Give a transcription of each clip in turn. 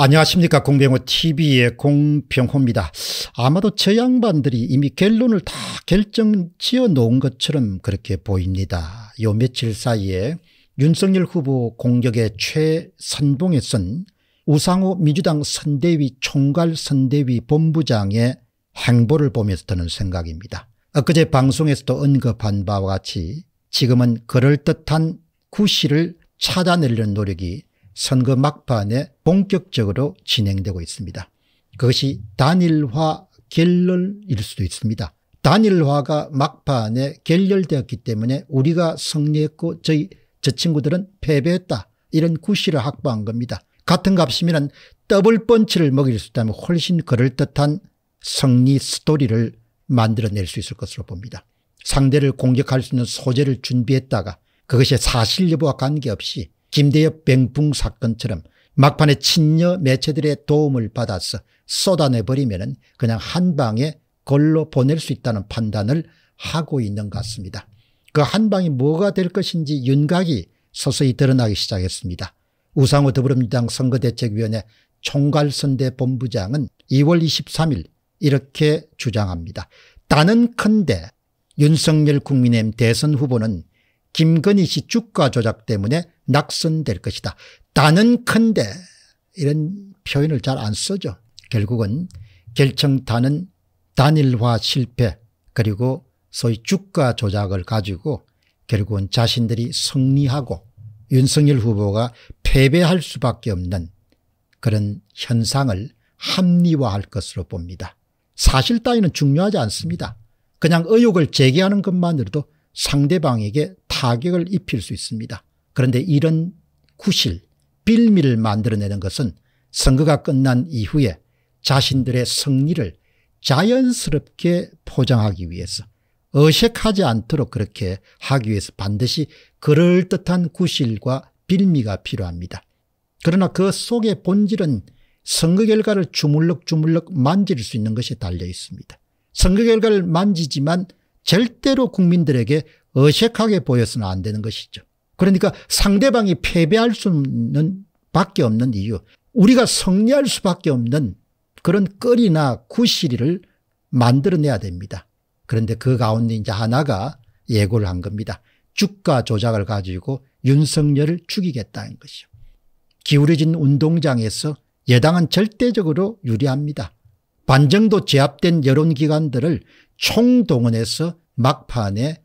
안녕하십니까 공병호 tv의 공병호입니다. 아마도 저 양반들이 이미 결론을 다 결정지어 놓은 것처럼 그렇게 보입니다. 요 며칠 사이에 윤석열 후보 공격의 최선봉에 선 우상호 민주당 선대위 총괄 선대위 본부장의 행보를 보면서 드는 생각입니다. 엊그제 방송에서도 언급한 바와 같이 지금은 그럴듯한 구실을 찾아내려는 노력이 선거 막판에 본격적으로 진행되고 있습니다. 그것이 단일화 결렬일 수도 있습니다. 단일화가 막판에 결렬되었기 때문에 우리가 승리했고 저희 저 친구들은 패배했다 이런 구실을 확보한 겁니다. 같은 값이면 더블 번치를 먹일 수 있다면 훨씬 그럴듯한 승리 스토리를 만들어낼 수 있을 것으로 봅니다. 상대를 공격할 수 있는 소재를 준비했다가 그것이 사실 여부와 관계없이 김대엽 병풍 사건처럼 막판에 친녀 매체들의 도움을 받아서 쏟아내버리면 그냥 한 방에 걸로 보낼 수 있다는 판단을 하고 있는 것 같습니다. 그 한 방이 뭐가 될 것인지 윤곽이 서서히 드러나기 시작했습니다. 우상호 더불어민주당 선거대책위원회 총괄선대 본부장은 2월 23일 이렇게 주장합니다. 따는 큰데 윤석열 국민의힘 대선 후보는 김건희 씨 주가 조작 때문에 낙선될 것이다. 단은컨대 이런 표현을 잘 안 쓰죠. 결국은 결정타는 단일화 실패 그리고 소위 주가 조작을 가지고 결국은 자신들이 승리하고 윤석열 후보가 패배할 수밖에 없는 그런 현상을 합리화할 것으로 봅니다. 사실 따위는 중요하지 않습니다. 그냥 의혹을 제기하는 것만으로도 상대방에게 타격을 입힐 수 있습니다. 그런데 이런 구실, 빌미를 만들어내는 것은 선거가 끝난 이후에 자신들의 승리를 자연스럽게 포장하기 위해서 어색하지 않도록 그렇게 하기 위해서 반드시 그럴듯한 구실과 빌미가 필요합니다. 그러나 그 속의 본질은 선거 결과를 주물럭주물럭 만질 수 있는 것이 달려 있습니다. 선거 결과를 만지지만 절대로 국민들에게 어색하게 보여서는 안 되는 것이죠. 그러니까 상대방이 패배할 수는 밖에 없는 이유 우리가 성리할 수밖에 없는 그런 끌이나 구실이를 만들어내야 됩니다. 그런데 그 가운데 이제 하나가 예고를 한 겁니다. 주가 조작을 가지고 윤석열을 죽이겠다는 것이요 기울어진 운동장에서 여당은 절대적으로 유리합니다. 반정도 제압된 여론기관들을 총동원해서 막판에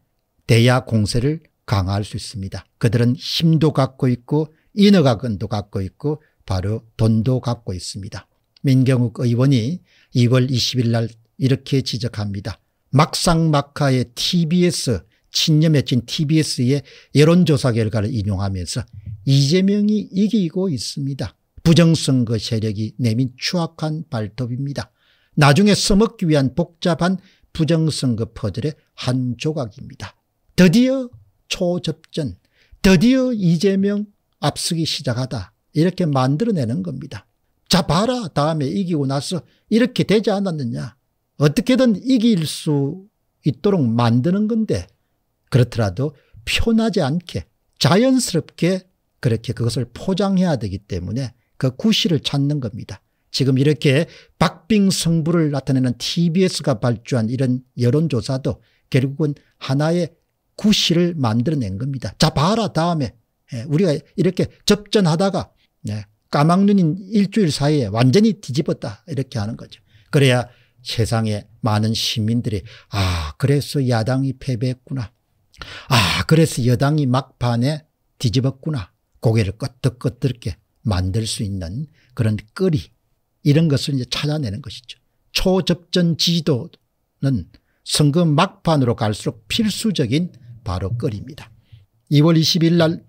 대야 공세를 강화할 수 있습니다. 그들은 힘도 갖고 있고 인허가권도 갖고 있고 바로 돈도 갖고 있습니다. 민경욱 의원이 2월 20일 날 이렇게 지적합니다. 막상막하의 TBS 친념에 친 TBS의 여론조사 결과를 인용하면서 이재명이 이기고 있습니다. 부정선거 세력이 내민 추악한 발톱입니다. 나중에 써먹기 위한 복잡한 부정선거 퍼즐의 한 조각입니다. 드디어 초접전, 드디어 이재명 앞서기 시작하다 이렇게 만들어내는 겁니다. 자 봐라 다음에 이기고 나서 이렇게 되지 않았느냐. 어떻게든 이길 수 있도록 만드는 건데 그렇더라도 편하지 않게 자연스럽게 그렇게 그것을 포장해야 되기 때문에 그 구실을 찾는 겁니다. 지금 이렇게 박빙 승부를 나타내는 tbs가 발주한 이런 여론조사도 결국은 하나의 구실을 만들어낸 겁니다. 자 봐라 다음에 예, 우리가 이렇게 접전하다가 예, 까막눈인 일주일 사이에 완전히 뒤집었다 이렇게 하는 거죠. 그래야 세상에 많은 시민들이 아 그래서 야당이 패배했구나. 아 그래서 여당이 막판에 뒤집었구나. 고개를 끄덕끄덕게 만들 수 있는 그런 끌이 이런 것을 이제 찾아내는 것이죠. 초접전 지도는 선거 막판으로 갈수록 필수적인 바로 끌입니다. 2월 20일 날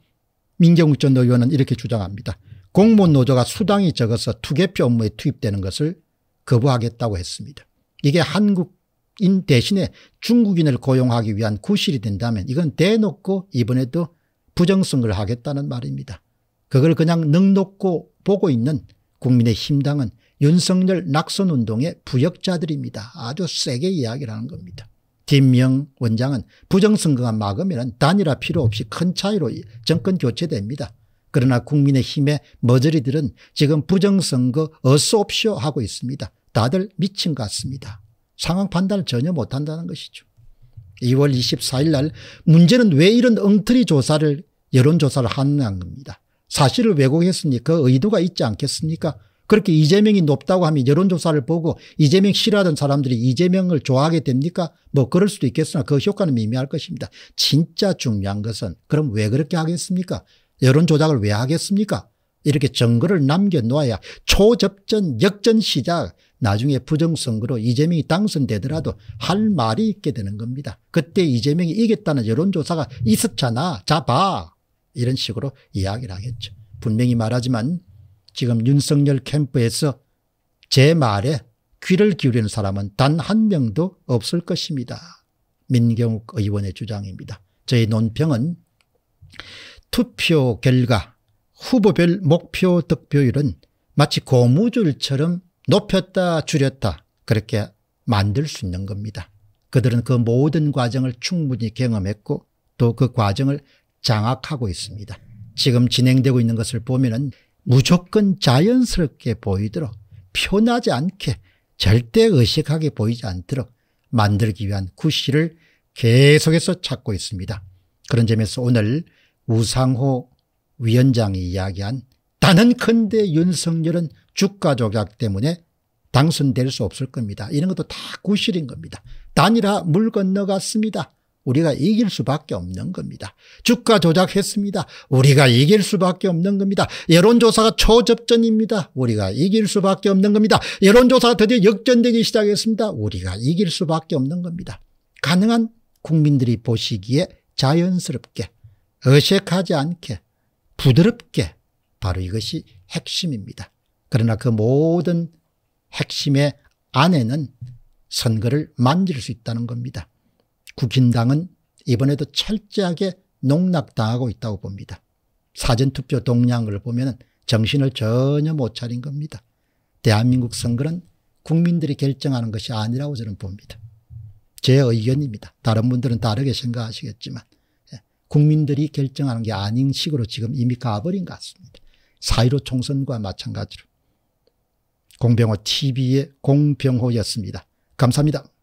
민경욱 전 의원은 이렇게 주장합니다. 공무원 노조가 수당이 적어서 투개표 업무에 투입되는 것을 거부하겠다고 했습니다. 이게 한국인 대신에 중국인을 고용하기 위한 구실이 된다면 이건 대놓고 이번에도 부정선거를 하겠다는 말입니다. 그걸 그냥 능놓고 보고 있는 국민의힘당은 윤석열 낙선운동의 부역자들입니다. 아주 세게 이야기를 하는 겁니다. 김명 원장은 부정선거가 막으면 단일화 필요 없이 큰 차이로 정권 교체됩니다. 그러나 국민의힘의 머저리들은 지금 부정선거 어수옵쇼 하고 있습니다. 다들 미친 것 같습니다. 상황 판단을 전혀 못한다는 것이죠. 2월 24일 날 문제는 왜 이런 엉터리 조사를 여론조사를 하느냐 겁니다. 사실을 왜곡했으니 그 의도가 있지 않겠습니까? 그렇게 이재명이 높다고 하면 여론조사를 보고 이재명 싫어하던 사람들이 이재명을 좋아하게 됩니까? 뭐 그럴 수도 있겠으나 그 효과는 미미할 것입니다. 진짜 중요한 것은 그럼 왜 그렇게 하겠습니까? 여론 조작을 왜 하겠습니까? 이렇게 정거를 남겨놓아야 초접전 역전 시작 나중에 부정선거로 이재명이 당선되더라도 할 말이 있게 되는 겁니다. 그때 이재명이 이겼다는 여론조사가 있었잖아. 자봐. 이런 식으로 이야기를 하겠죠. 분명히 말하지만 지금 윤석열 캠프에서 제 말에 귀를 기울이는 사람은 단 한 명도 없을 것입니다. 민경욱 의원의 주장입니다. 저희 논평은 투표 결과 후보별 목표 득표율은 마치 고무줄처럼 높였다 줄였다 그렇게 만들 수 있는 겁니다. 그들은 그 모든 과정을 충분히 경험했고 또 그 과정을 장악하고 있습니다. 지금 진행되고 있는 것을 보면 무조건 자연스럽게 보이도록 편하지 않게 절대 의식하게 보이지 않도록 만들기 위한 구실을 계속해서 찾고 있습니다. 그런 점에서 오늘 우상호 위원장이 이야기한 나는컨대 윤석열은 주가 조작 때문에 당선될 수 없을 겁니다. 이런 것도 다 구실인 겁니다. 단일화 물 건너갔습니다. 우리가 이길 수밖에 없는 겁니다. 주가 조작했습니다. 우리가 이길 수밖에 없는 겁니다. 여론조사가 초접전입니다. 우리가 이길 수밖에 없는 겁니다. 여론조사가 드디어 역전되기 시작했습니다. 우리가 이길 수밖에 없는 겁니다. 가능한 국민들이 보시기에 자연스럽게 어색하지 않게 부드럽게 바로 이것이 핵심입니다. 그러나 그 모든 핵심의 안에는 선거를 만질 수 있다는 겁니다. 국힘당은 이번에도 철저하게 농락당하고 있다고 봅니다. 사전투표 동향을 보면 정신을 전혀 못 차린 겁니다. 대한민국 선거는 국민들이 결정하는 것이 아니라고 저는 봅니다. 제 의견입니다. 다른 분들은 다르게 생각하시겠지만 예, 국민들이 결정하는 게 아닌 식으로 지금 이미 가버린 것 같습니다. 사1로 총선과 마찬가지로. 공병호 TV의 공병호였습니다. 감사합니다.